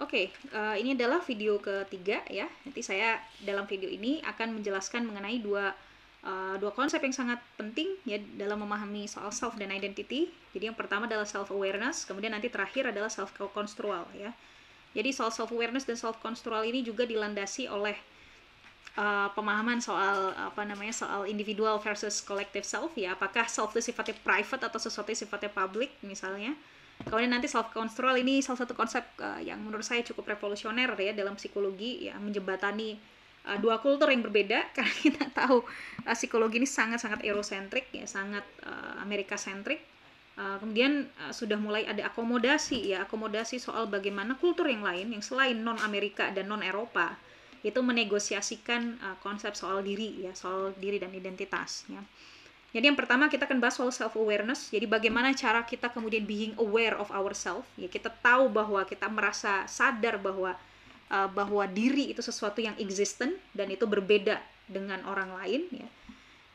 Oke, okay, uh, eh, ini adalah video ketiga ya. Nanti saya dalam video ini akan menjelaskan mengenai dua uh, dua konsep yang sangat penting ya dalam memahami soal self dan identity. Jadi yang pertama adalah self awareness, kemudian nanti terakhir adalah self construal ya. Jadi soal self awareness dan self construal ini juga dilandasi oleh uh, pemahaman soal apa namanya soal individual versus collective self ya. Apakah self itu sifatnya private atau sesuatu sifatnya public misalnya? Kemudian nanti self control ini salah satu konsep uh, yang menurut saya cukup revolusioner ya dalam psikologi ya menjembatani uh, dua kultur yang berbeda karena kita tahu uh, psikologi ini sangat-sangat eurocentric ya, sangat uh, Amerika sentrik. Uh, kemudian uh, sudah mulai ada akomodasi ya, akomodasi soal bagaimana kultur yang lain yang selain non Amerika dan non Eropa itu menegosiasikan uh, konsep soal diri ya, soal diri dan identitas ya. Jadi yang pertama kita akan bahas soal self awareness. Jadi bagaimana cara kita kemudian being aware of ourselves. Ya kita tahu bahwa kita merasa sadar bahwa uh, bahwa diri itu sesuatu yang existent dan itu berbeda dengan orang lain. Ya.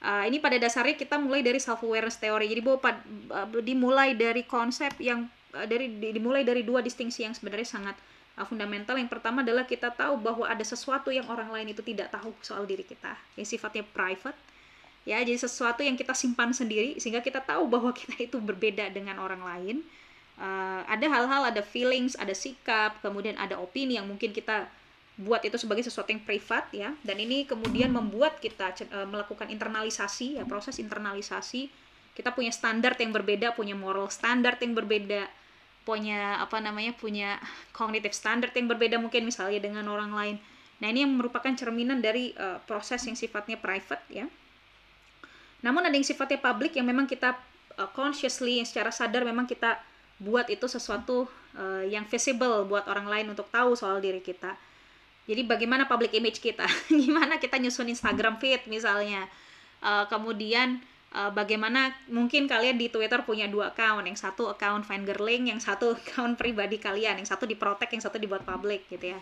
Uh, ini pada dasarnya kita mulai dari self awareness teori. Jadi bahwa pad, uh, dimulai dari konsep yang uh, dari dimulai dari dua distingsi yang sebenarnya sangat uh, fundamental. Yang pertama adalah kita tahu bahwa ada sesuatu yang orang lain itu tidak tahu soal diri kita, yang sifatnya private ya jadi sesuatu yang kita simpan sendiri sehingga kita tahu bahwa kita itu berbeda dengan orang lain uh, ada hal-hal ada feelings ada sikap kemudian ada opini yang mungkin kita buat itu sebagai sesuatu yang privat ya dan ini kemudian membuat kita uh, melakukan internalisasi ya proses internalisasi kita punya standar yang berbeda punya moral standar yang berbeda punya apa namanya punya kognitif standar yang berbeda mungkin misalnya dengan orang lain nah ini yang merupakan cerminan dari uh, proses yang sifatnya private ya namun ada yang sifatnya publik yang memang kita uh, consciously yang secara sadar memang kita buat itu sesuatu uh, yang visible buat orang lain untuk tahu soal diri kita. Jadi bagaimana public image kita? Gimana kita nyusun Instagram feed misalnya? Uh, kemudian uh, bagaimana mungkin kalian di Twitter punya dua account, yang satu account fangirling, yang satu account pribadi kalian, yang satu diprotek, yang satu dibuat public gitu ya.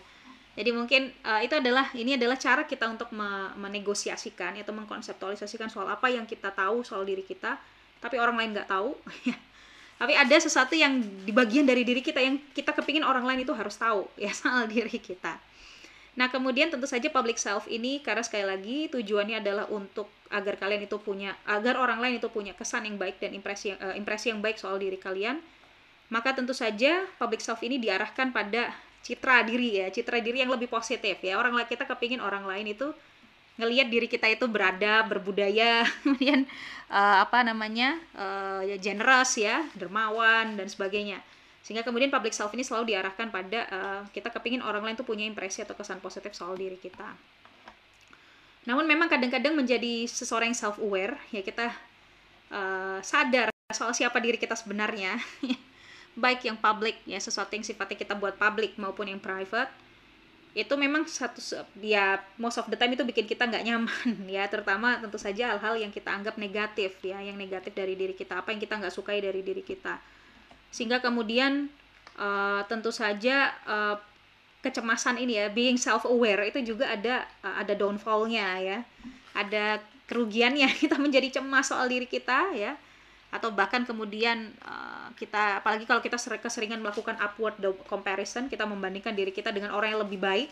Jadi mungkin uh, itu adalah ini adalah cara kita untuk menegosiasikan atau mengkonseptualisasikan soal apa yang kita tahu soal diri kita, tapi orang lain nggak tahu. tapi ada sesuatu yang di bagian dari diri kita yang kita kepingin orang lain itu harus tahu ya soal diri kita. Nah kemudian tentu saja public self ini karena sekali lagi tujuannya adalah untuk agar kalian itu punya agar orang lain itu punya kesan yang baik dan impresi uh, impresi yang baik soal diri kalian. Maka tentu saja public self ini diarahkan pada citra diri ya citra diri yang lebih positif ya orang lain kita kepingin orang lain itu ngelihat diri kita itu berada berbudaya kemudian uh, apa namanya uh, generous ya dermawan dan sebagainya sehingga kemudian public self ini selalu diarahkan pada uh, kita kepingin orang lain itu punya impresi atau kesan positif soal diri kita namun memang kadang-kadang menjadi seseorang yang self aware ya kita uh, sadar soal siapa diri kita sebenarnya baik yang publik ya sesuatu yang sifatnya kita buat publik maupun yang private itu memang satu ya most of the time itu bikin kita nggak nyaman ya terutama tentu saja hal-hal yang kita anggap negatif ya yang negatif dari diri kita apa yang kita nggak sukai dari diri kita sehingga kemudian uh, tentu saja uh, kecemasan ini ya being self aware itu juga ada uh, ada downfallnya ya ada kerugiannya kita menjadi cemas soal diri kita ya atau bahkan kemudian uh, kita apalagi kalau kita keseringan melakukan upward comparison kita membandingkan diri kita dengan orang yang lebih baik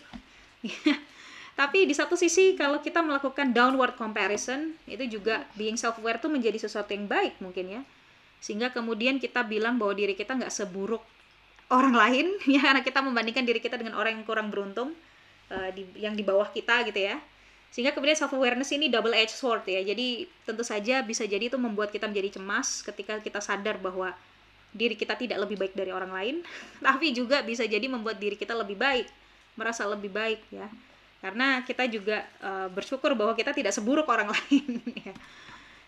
tapi di satu sisi kalau kita melakukan downward comparison itu juga being self aware itu menjadi sesuatu yang baik mungkin ya sehingga kemudian kita bilang bahwa diri kita nggak seburuk orang lain ya karena kita membandingkan diri kita dengan orang yang kurang beruntung uh, di, yang di bawah kita gitu ya sehingga kemudian self awareness ini double edged sword ya. Jadi tentu saja bisa jadi itu membuat kita menjadi cemas ketika kita sadar bahwa diri kita tidak lebih baik dari orang lain, tapi juga bisa jadi membuat diri kita lebih baik, merasa lebih baik ya. Karena kita juga uh, bersyukur bahwa kita tidak seburuk orang lain ya.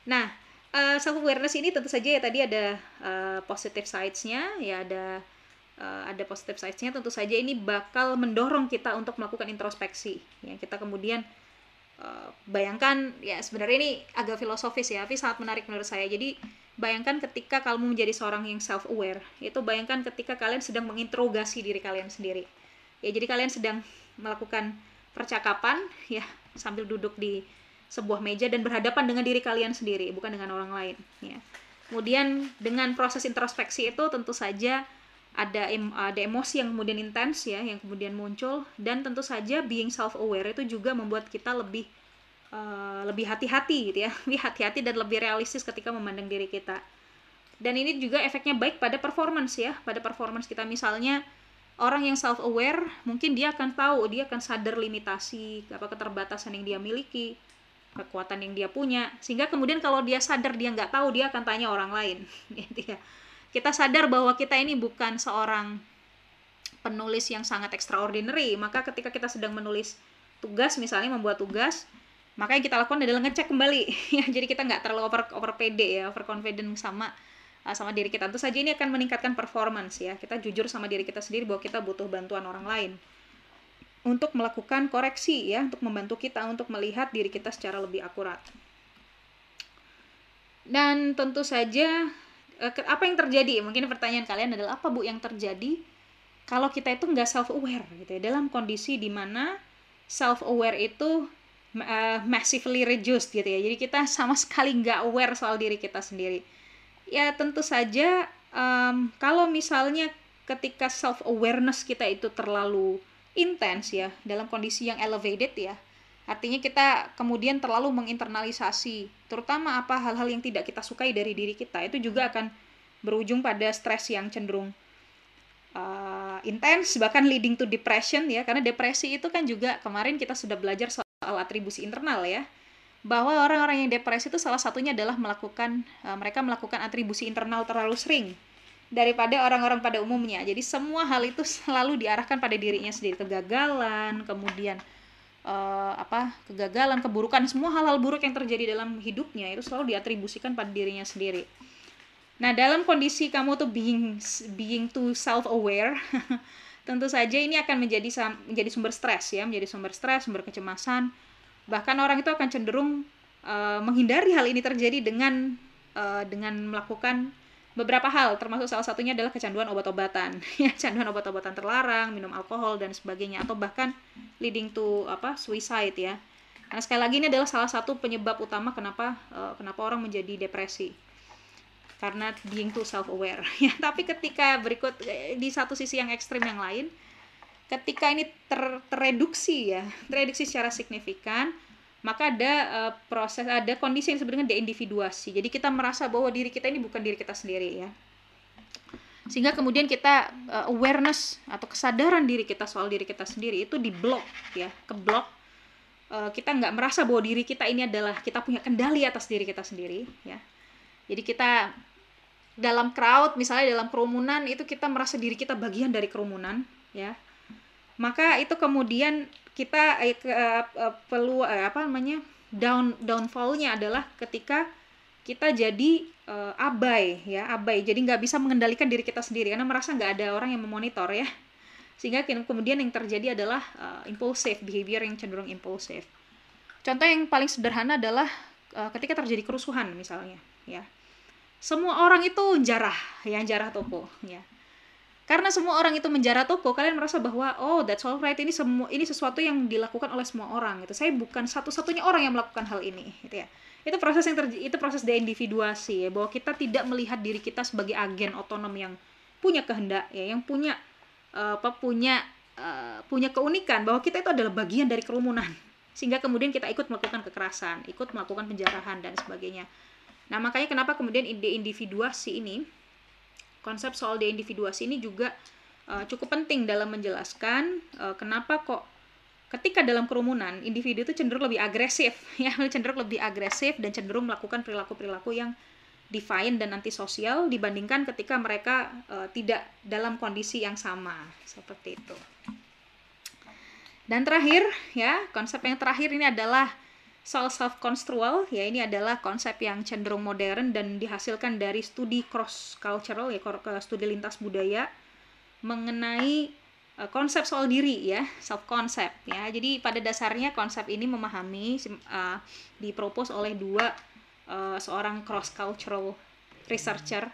Nah, uh, eh, self awareness ini tentu saja ya tadi ada uh, positive sides-nya, ya ada uh, ada positive sides-nya tentu saja ini bakal mendorong kita untuk melakukan introspeksi ya. Kita kemudian Eh, bayangkan ya sebenarnya ini agak filosofis ya tapi sangat menarik menurut saya jadi bayangkan ketika kamu menjadi seorang yang self aware itu bayangkan ketika kalian sedang menginterogasi diri kalian sendiri ya jadi kalian sedang melakukan percakapan ya sambil duduk di sebuah meja dan berhadapan dengan diri kalian sendiri bukan dengan orang lain ya kemudian dengan proses introspeksi itu tentu saja ada em, ada emosi yang kemudian intens ya yang kemudian muncul dan tentu saja being self aware itu juga membuat kita lebih uh, lebih hati-hati gitu ya lebih hati-hati dan lebih realistis ketika memandang diri kita dan ini juga efeknya baik pada performance ya pada performance kita misalnya orang yang self aware mungkin dia akan tahu dia akan sadar limitasi apa keterbatasan yang dia miliki kekuatan yang dia punya sehingga kemudian kalau dia sadar dia nggak tahu dia akan tanya orang lain gitu ya kita sadar bahwa kita ini bukan seorang penulis yang sangat extraordinary maka ketika kita sedang menulis tugas misalnya membuat tugas maka yang kita lakukan adalah ngecek kembali ya, jadi kita nggak terlalu over over pede ya over confident sama eh, sama diri kita tentu saja ini akan meningkatkan performance ya kita jujur sama diri kita sendiri bahwa kita butuh bantuan orang lain untuk melakukan koreksi ya untuk membantu kita untuk melihat diri kita secara lebih akurat dan tentu saja Eh, apa yang terjadi mungkin pertanyaan kalian adalah apa bu yang terjadi kalau kita itu nggak self aware gitu ya dalam kondisi dimana self aware itu uh, massively reduced gitu ya jadi kita sama sekali nggak aware soal diri kita sendiri ya tentu saja um, kalau misalnya ketika self awareness kita itu terlalu intens ya dalam kondisi yang elevated ya Artinya kita kemudian terlalu menginternalisasi, terutama apa hal-hal yang tidak kita sukai dari diri kita itu juga hmm. akan berujung pada stres yang cenderung uh, intens bahkan leading to depression ya karena depresi itu kan juga kemarin kita sudah belajar soal atribusi internal ya bahwa orang-orang yang depresi itu salah satunya adalah melakukan uh, mereka melakukan atribusi internal terlalu sering daripada orang-orang pada umumnya. Jadi semua hal itu selalu diarahkan pada dirinya sendiri, kegagalan, kemudian uh, apa kegagalan, keburukan, semua hal-hal buruk yang terjadi dalam hidupnya itu selalu diatribusikan pada dirinya sendiri. Nah, dalam kondisi kamu tuh being being too self aware, tentu saja ini akan menjadi menjadi sumber stres ya, menjadi sumber stres, sumber kecemasan. Bahkan orang itu akan cenderung uh, menghindari hal ini terjadi dengan uh, dengan melakukan beberapa hal termasuk salah satunya adalah kecanduan obat-obatan ya kecanduan obat-obatan terlarang minum alkohol dan sebagainya atau bahkan leading to apa suicide ya karena sekali lagi ini adalah salah satu penyebab utama kenapa uh, kenapa orang menjadi depresi karena being too self aware ya tapi ketika berikut eh, di satu sisi yang ekstrim yang lain ketika ini ter, tereduksi ya tereduksi secara signifikan maka ada uh, proses ada kondisi yang sebenarnya deindividuasi jadi kita merasa bahwa diri kita ini bukan diri kita sendiri ya sehingga kemudian kita uh, awareness atau kesadaran diri kita soal diri kita sendiri itu diblok ya keblok uh, eh, kita nggak merasa bahwa diri kita ini adalah kita punya kendali atas diri kita sendiri ya jadi kita dalam crowd misalnya dalam kerumunan itu kita merasa diri kita bagian dari kerumunan ya maka itu kemudian kita uh, uh, perlu uh, apa namanya down downfallnya adalah ketika kita jadi uh, abai ya abai jadi nggak bisa mengendalikan diri kita sendiri karena merasa nggak ada orang yang memonitor ya sehingga kemudian yang terjadi adalah uh, impulsif behavior yang cenderung impulsif contoh yang paling sederhana adalah uh, ketika terjadi kerusuhan misalnya ya semua orang itu jarah yang jarah toko ya karena semua orang itu menjara toko kalian merasa bahwa oh that's all right ini semua ini sesuatu yang dilakukan oleh semua orang gitu saya bukan satu-satunya orang yang melakukan hal ini gitu ya itu proses yang terjadi itu proses deindividuasi ya bahwa kita tidak melihat diri kita sebagai agen otonom yang punya kehendak ya yang punya uh, apa punya uh, punya keunikan bahwa kita itu adalah bagian dari kerumunan sehingga kemudian kita ikut melakukan kekerasan ikut melakukan penjarahan dan sebagainya nah makanya kenapa kemudian ide individuasi ini konsep soal deindividuasi ini juga uh, cukup penting dalam menjelaskan uh, kenapa kok ketika dalam kerumunan individu itu cenderung lebih agresif ya cenderung lebih agresif dan cenderung melakukan perilaku-perilaku yang defiant dan antisosial dibandingkan ketika mereka uh, tidak dalam kondisi yang sama seperti itu. Dan terakhir ya, konsep yang terakhir ini adalah Soal self-construal, ya ini adalah konsep yang cenderung modern dan dihasilkan dari studi cross-cultural, ya studi lintas budaya, mengenai uh, konsep soal diri ya, self-concept ya. Jadi pada dasarnya konsep ini memahami, uh, dipropos oleh dua uh, seorang cross-cultural researcher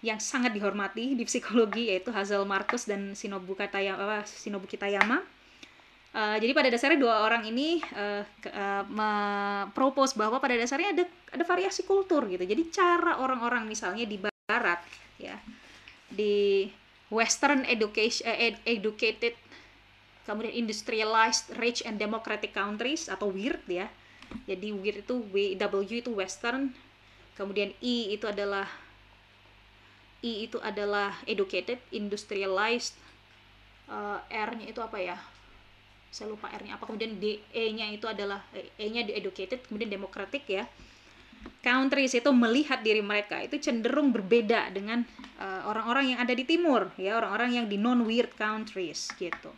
yang sangat dihormati di psikologi yaitu Hazel Marcus dan Shinobu Katayama, Shinobu Kitayama Eh, jadi pada dasarnya dua orang ini uh, eh, uh, eh, propose bahwa pada dasarnya ada ada variasi kultur gitu. Jadi cara orang-orang misalnya di barat ya di western education uh, educated kemudian industrialized rich and democratic countries atau weird ya. Jadi weird itu W W itu western, kemudian E itu adalah E itu adalah educated, industrialized, uh, R-nya itu apa ya? saya lupa R-nya apa kemudian d e nya itu adalah eh, E-nya di educated kemudian demokratik ya countries itu melihat diri mereka itu cenderung berbeda dengan eh, orang-orang uh, yang ada di timur ya orang-orang yang di non weird countries gitu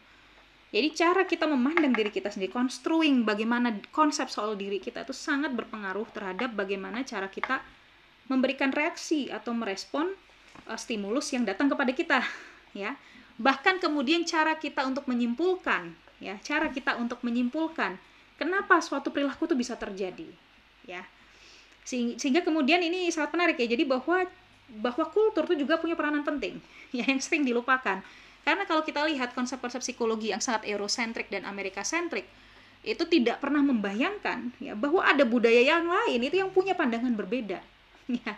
jadi cara kita memandang diri kita sendiri construing bagaimana konsep soal diri kita itu sangat berpengaruh terhadap bagaimana cara kita memberikan reaksi atau merespon uh, stimulus yang datang kepada kita ya bahkan kemudian cara kita untuk menyimpulkan ya cara kita untuk menyimpulkan kenapa suatu perilaku itu bisa terjadi ya sehingga kemudian ini sangat menarik ya jadi bahwa bahwa kultur itu juga punya peranan penting ya yang sering dilupakan karena kalau kita lihat konsep-konsep psikologi yang sangat eurocentrik dan amerika sentrik itu tidak pernah membayangkan ya bahwa ada budaya yang lain itu yang punya pandangan berbeda ya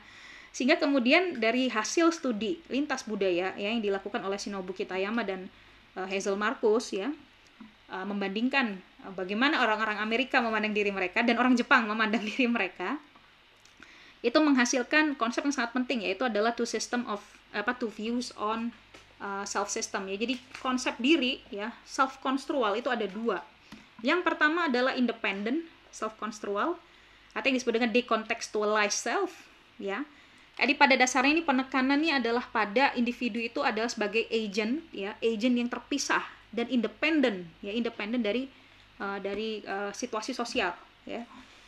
sehingga kemudian dari hasil studi lintas budaya ya yang dilakukan oleh Shinobu Kitayama dan uh, Hazel Marcus ya Uh, membandingkan uh, bagaimana orang-orang Amerika memandang diri mereka dan orang Jepang memandang diri mereka itu menghasilkan konsep yang sangat penting yaitu adalah two system of apa two views on uh, self system ya jadi konsep diri ya self construal itu ada dua yang pertama adalah independent self construal atau yang disebut dengan decontextualized self ya jadi pada dasarnya ini penekanannya adalah pada individu itu adalah sebagai agent ya agent yang terpisah dan independen ya independen dari uh, dari uh, situasi sosial ya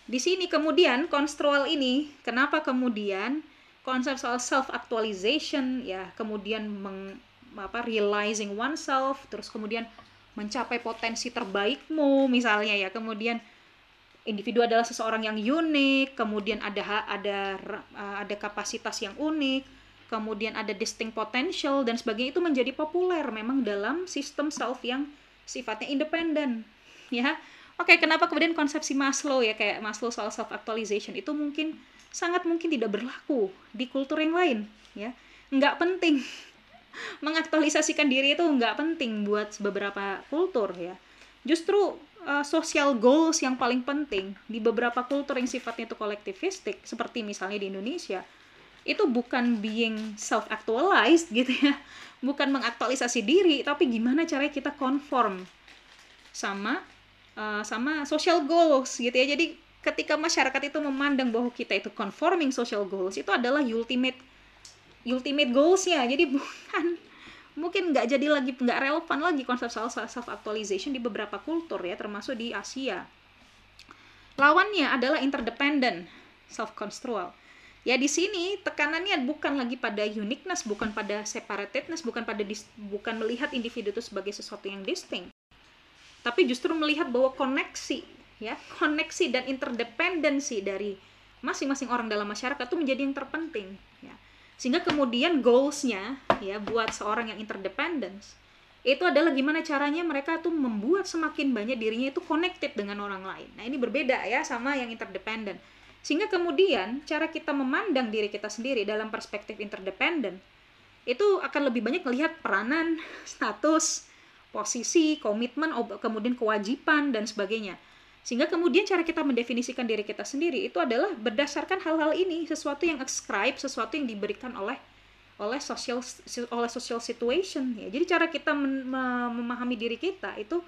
di sini kemudian konstrual ini kenapa kemudian konsep soal self actualization ya kemudian meng, apa realizing oneself terus kemudian mencapai potensi terbaikmu misalnya ya kemudian individu adalah seseorang yang unik kemudian ada ada eh, ada kapasitas yang unik kemudian ada distinct potential dan sebagainya itu menjadi populer memang dalam sistem self yang sifatnya independen ya Oke, kenapa kemudian konsepsi Maslow ya kayak Maslow soal self actualization itu mungkin sangat mungkin tidak berlaku di kultur yang lain ya. Nggak penting. Mengaktualisasikan diri itu nggak penting buat beberapa kultur ya. Justru uh, social goals yang paling penting di beberapa kultur yang sifatnya itu kolektivistik seperti misalnya di Indonesia itu bukan being self actualized gitu ya bukan mengaktualisasi diri tapi gimana caranya kita conform sama uh, sama social goals gitu ya jadi ketika masyarakat itu memandang bahwa kita itu conforming social goals itu adalah ultimate ultimate goalsnya jadi bukan mungkin nggak jadi lagi nggak relevan lagi konsep self actualization di beberapa kultur ya termasuk di Asia lawannya adalah interdependent self construal Ya di sini tekanannya bukan lagi pada uniqueness, bukan pada separatedness, bukan pada dis, bukan melihat individu itu sebagai sesuatu yang distinct. Tapi justru melihat bahwa koneksi ya, koneksi dan interdependensi dari masing-masing orang dalam masyarakat itu menjadi yang terpenting ya. Sehingga kemudian goals-nya ya buat seorang yang interdependence itu adalah gimana caranya mereka tuh membuat semakin banyak dirinya itu connected dengan orang lain. Nah, ini berbeda ya sama yang interdependent sehingga kemudian cara kita memandang diri kita sendiri dalam perspektif interdependent itu akan lebih banyak melihat peranan, status, posisi, komitmen, kemudian kewajiban dan sebagainya. Sehingga kemudian cara kita mendefinisikan diri kita sendiri itu adalah berdasarkan hal-hal ini, sesuatu yang ascribe, sesuatu yang diberikan oleh oleh social oleh social situation ya. Jadi cara kita memahami diri kita itu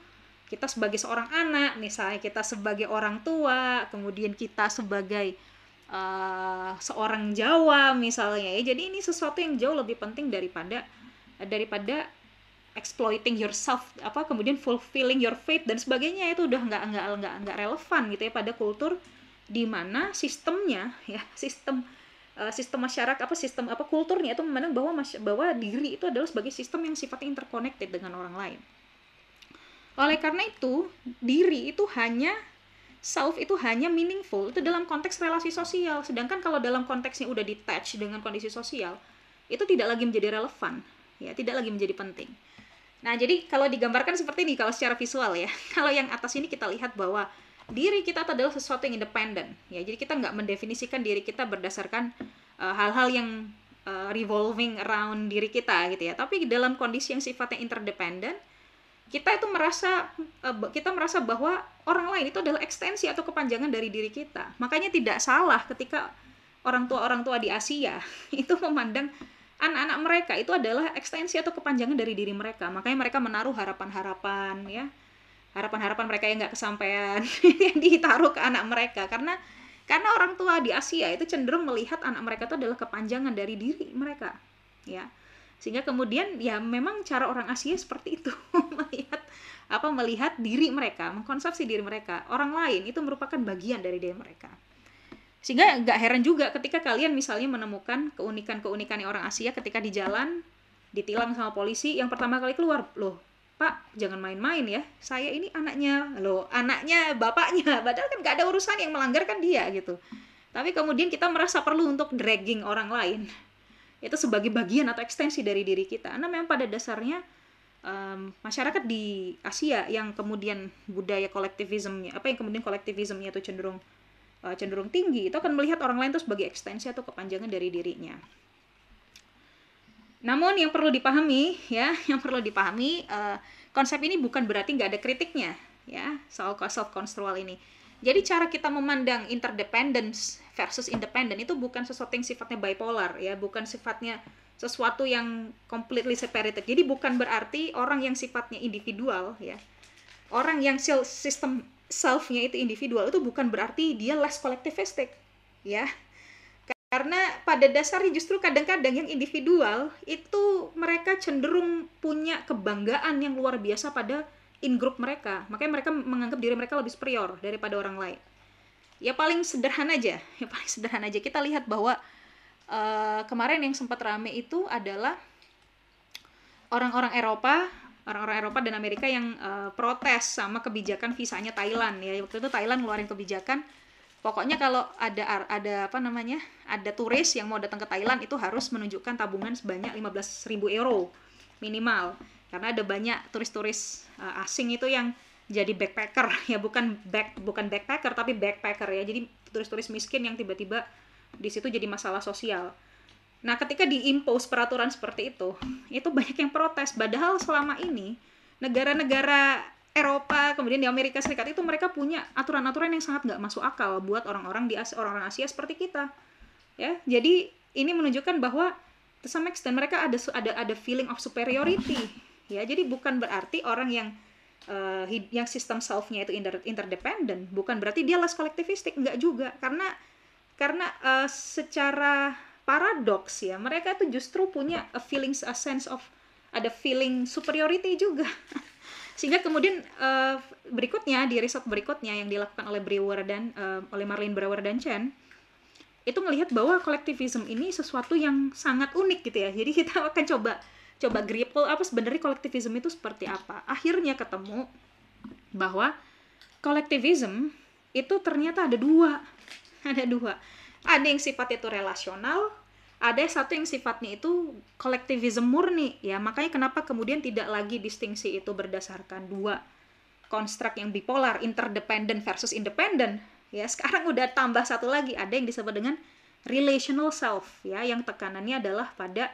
kita sebagai seorang anak misalnya kita sebagai orang tua kemudian kita sebagai uh, seorang Jawa misalnya ya jadi ini sesuatu yang jauh lebih penting daripada daripada exploiting yourself apa kemudian fulfilling your faith dan sebagainya itu udah nggak nggak nggak nggak relevan gitu ya pada kultur di mana sistemnya ya sistem eh, sistem masyarakat apa sistem apa kulturnya itu memandang bahwa bahwa diri itu adalah sebagai sistem yang sifatnya interconnected dengan orang lain oleh karena itu, diri itu hanya self itu hanya meaningful itu dalam konteks relasi sosial. Sedangkan kalau dalam konteksnya udah detach dengan kondisi sosial, itu tidak lagi menjadi relevan, ya, tidak lagi menjadi penting. Nah, jadi kalau digambarkan seperti ini kalau secara visual ya. Kalau yang atas ini kita lihat bahwa diri kita adalah sesuatu yang independen, ya. Jadi kita nggak mendefinisikan diri kita berdasarkan eh, hal-hal uh, yang uh, revolving around diri kita gitu ya. Tapi dalam kondisi yang sifatnya interdependent kita itu merasa eh, kita merasa bahwa orang lain itu adalah ekstensi atau kepanjangan dari diri kita. Makanya tidak salah ketika orang tua-orang tua di Asia itu memandang anak-anak mereka itu adalah ekstensi atau kepanjangan dari diri mereka. Makanya mereka menaruh harapan-harapan ya. Harapan-harapan mereka yang nggak kesampaian yang ditaruh ke anak mereka karena karena orang tua di Asia itu cenderung melihat anak mereka itu adalah kepanjangan dari diri mereka ya sehingga kemudian ya memang cara orang Asia seperti itu melihat apa melihat diri mereka mengkonsepsi diri mereka orang lain itu merupakan bagian dari diri mereka sehingga nggak heran juga ketika kalian misalnya menemukan keunikan-keunikan yang orang Asia ketika di jalan ditilang sama polisi yang pertama kali keluar loh Pak, jangan main-main ya. Saya ini anaknya, loh, anaknya bapaknya. Padahal kan gak ada urusan yang melanggar kan dia gitu. Tapi kemudian kita merasa perlu untuk dragging orang lain itu sebagai bagian atau ekstensi dari diri kita karena memang pada dasarnya um, masyarakat di Asia yang kemudian budaya kolektivismnya apa yang kemudian kolektivismnya itu cenderung uh, cenderung tinggi itu akan melihat orang lain itu sebagai ekstensi atau kepanjangan dari dirinya namun yang perlu dipahami ya, yang perlu dipahami uh, konsep ini bukan berarti nggak ada kritiknya ya soal self control ini. Jadi cara kita memandang interdependence versus independent itu bukan sesuatu yang sifatnya bipolar ya, bukan sifatnya sesuatu yang completely separated. Jadi bukan berarti orang yang sifatnya individual ya. Orang yang sistem self-nya itu individual itu bukan berarti dia less collectivistic ya. Karena pada dasarnya justru kadang-kadang yang individual itu mereka cenderung punya kebanggaan yang luar biasa pada in group mereka. Makanya mereka menganggap diri mereka lebih superior daripada orang lain. Ya paling sederhana aja, ya paling sederhana aja kita lihat bahwa uh, kemarin yang sempat rame itu adalah orang-orang Eropa, orang-orang Eropa dan Amerika yang uh, protes sama kebijakan visanya Thailand ya. Waktu itu Thailand ngeluarin kebijakan pokoknya kalau ada ada apa namanya? ada turis yang mau datang ke Thailand itu harus menunjukkan tabungan sebanyak 15.000 euro minimal karena ada banyak turis-turis uh, asing itu yang jadi backpacker ya bukan back bukan backpacker tapi backpacker ya jadi turis-turis miskin yang tiba-tiba di situ jadi masalah sosial nah ketika diimpose peraturan seperti itu itu banyak yang protes padahal selama ini negara-negara Eropa kemudian di Amerika Serikat itu mereka punya aturan-aturan yang sangat nggak masuk akal buat orang-orang di orang-orang Asia seperti kita ya jadi ini menunjukkan bahwa to some extent mereka ada ada ada feeling of superiority ya jadi bukan berarti orang yang uh, yang sistem selfnya itu inter interdependent bukan berarti dia less kolektivistik enggak juga karena karena uh, secara paradoks ya mereka itu justru punya a feelings a sense of ada feeling superiority juga sehingga kemudian uh, berikutnya di riset berikutnya yang dilakukan oleh Brewer dan uh, oleh Marlene Brewer dan Chen itu melihat bahwa kolektivisme ini sesuatu yang sangat unik gitu ya jadi kita akan coba coba grapple eh, apa sebenarnya kolektivisme itu seperti apa akhirnya ketemu bahwa kolektivisme itu ternyata ada dua ada dua ada yang sifatnya itu relasional ada satu yang sifatnya itu kolektivisme murni ya makanya kenapa kemudian tidak lagi distingsi itu berdasarkan dua konstruk yang bipolar interdependent versus independent ya sekarang udah tambah satu lagi ada yang disebut dengan relational self ya yang tekanannya adalah pada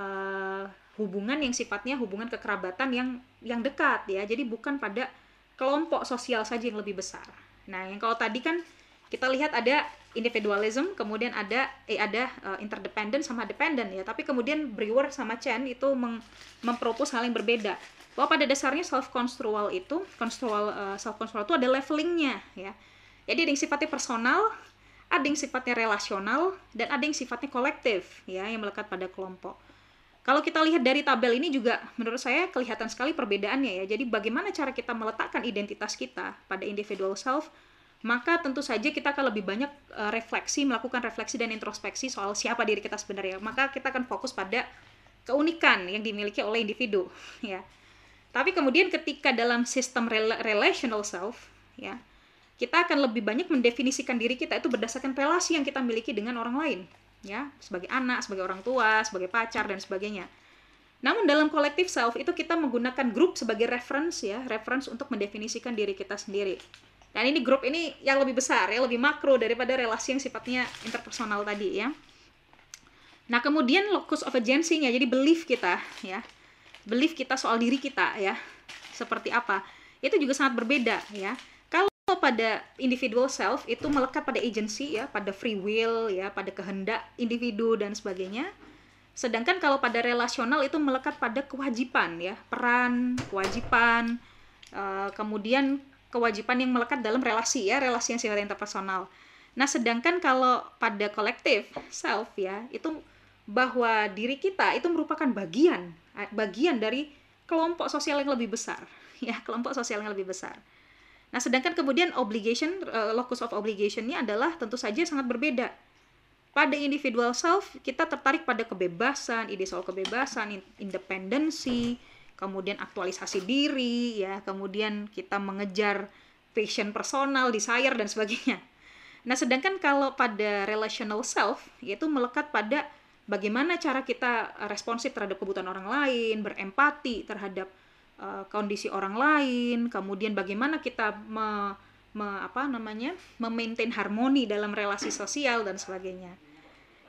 uh, hubungan yang sifatnya hubungan kekerabatan yang yang dekat ya. Jadi bukan pada kelompok sosial saja yang lebih besar. Nah, yang kalau tadi kan kita lihat ada individualism, kemudian ada eh ada uh, interdependent sama dependent ya. Tapi kemudian Brewer sama Chen itu meng, mempropos hal yang berbeda. Bahwa pada dasarnya self construal itu, construal uh, eh, self construal itu ada levelingnya ya. Jadi ada yang sifatnya personal, ada yang sifatnya relasional dan ada yang sifatnya kolektif ya yang melekat pada kelompok. Kalau kita lihat dari tabel ini juga menurut saya kelihatan sekali perbedaannya ya. Jadi bagaimana cara kita meletakkan identitas kita pada individual self, maka tentu saja kita akan lebih banyak eh, refleksi, melakukan refleksi dan introspeksi soal siapa diri kita sebenarnya. Maka kita akan fokus pada keunikan yang dimiliki oleh individu ya. Tapi kemudian ketika dalam sistem relational self ya, kita akan lebih banyak mendefinisikan diri kita itu berdasarkan relasi yang kita miliki dengan orang lain ya, sebagai anak, sebagai orang tua, sebagai pacar dan sebagainya. Namun dalam kolektif self itu kita menggunakan grup sebagai reference ya, reference untuk mendefinisikan diri kita sendiri. Dan ini grup ini yang lebih besar ya, lebih makro daripada relasi yang sifatnya interpersonal tadi ya. Nah, kemudian locus of agency-nya jadi belief kita ya. Belief kita soal diri kita ya. Seperti apa? Itu juga sangat berbeda ya atau pada individual self itu melekat pada agency ya, pada free will ya, pada kehendak individu dan sebagainya. Sedangkan kalau pada relasional itu melekat pada kewajiban ya, peran, kewajiban, uh, kemudian kewajiban yang melekat dalam relasi ya, relasi yang sifatnya interpersonal. Nah, sedangkan kalau pada kolektif self ya, itu bahwa diri kita itu merupakan bagian eh, bagian dari kelompok sosial yang lebih besar ya, kelompok sosial yang lebih besar. Nah, sedangkan kemudian obligation uh, locus of obligation obligationnya adalah tentu saja sangat berbeda. Pada individual self kita tertarik pada kebebasan, ide soal kebebasan, independensi, kemudian aktualisasi diri, ya, kemudian kita mengejar passion personal, desire dan sebagainya. Nah, sedangkan kalau pada relational self yaitu melekat pada bagaimana cara kita responsif terhadap kebutuhan orang lain, berempati terhadap Eh, kondisi orang lain, kemudian bagaimana kita me, me, apa namanya memaintain harmoni dalam relasi sosial dan sebagainya.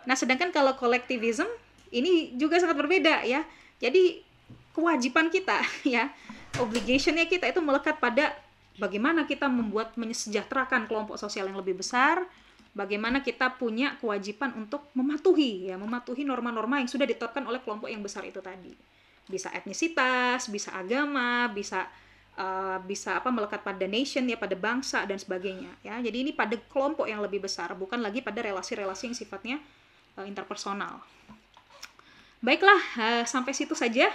Nah, sedangkan kalau kolektivisme ini juga sangat berbeda ya. Jadi kewajiban kita ya, obligationnya kita itu melekat pada bagaimana kita membuat menyejahterakan kelompok sosial yang lebih besar, bagaimana kita punya kewajiban untuk mematuhi ya, mematuhi norma-norma yang sudah ditetapkan oleh kelompok yang besar itu tadi bisa etnisitas, bisa agama, bisa uh, bisa apa melekat pada nation ya, pada bangsa dan sebagainya ya. Jadi ini pada kelompok yang lebih besar, bukan lagi pada relasi-relasi yang sifatnya uh, interpersonal. Baiklah, uh, sampai situ saja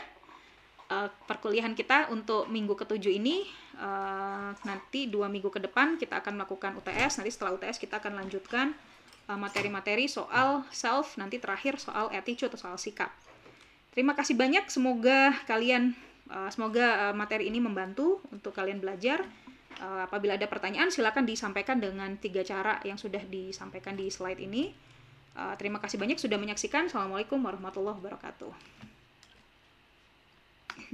uh, perkuliahan kita untuk minggu ketujuh ini. Uh, nanti dua minggu ke depan kita akan melakukan UTS. Nanti setelah UTS kita akan lanjutkan materi-materi uh, soal self. Nanti terakhir soal attitude atau soal sikap. Terima kasih banyak. Semoga kalian eh, semoga eh, materi ini membantu untuk kalian belajar. Eh, apabila ada pertanyaan silakan disampaikan dengan tiga cara yang sudah disampaikan di slide ini. terima kasih banyak sudah menyaksikan. Assalamualaikum warahmatullahi wabarakatuh.